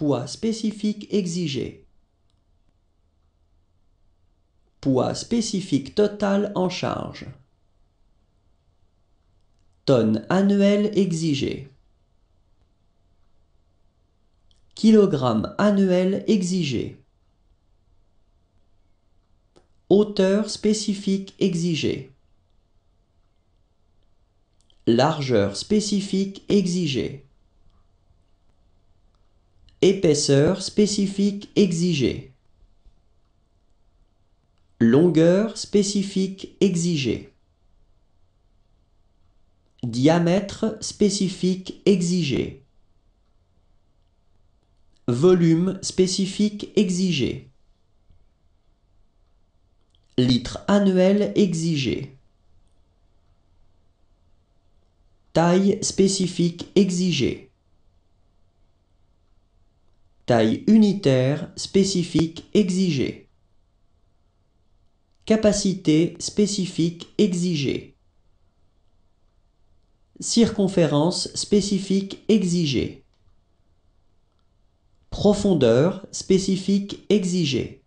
Poids spécifique exigé. Poids spécifique total en charge. Tonne annuelle exigée. Kilogramme annuel exigé. Hauteur spécifique exigée. Largeur spécifique exigée. Épaisseur spécifique exigée. Longueur spécifique exigée. Diamètre spécifique exigé. Volume spécifique exigé. Litre annuel exigé. Taille spécifique exigée. Taille unitaire spécifique exigée. Capacité spécifique exigée. Circonférence spécifique exigée. Profondeur spécifique exigée.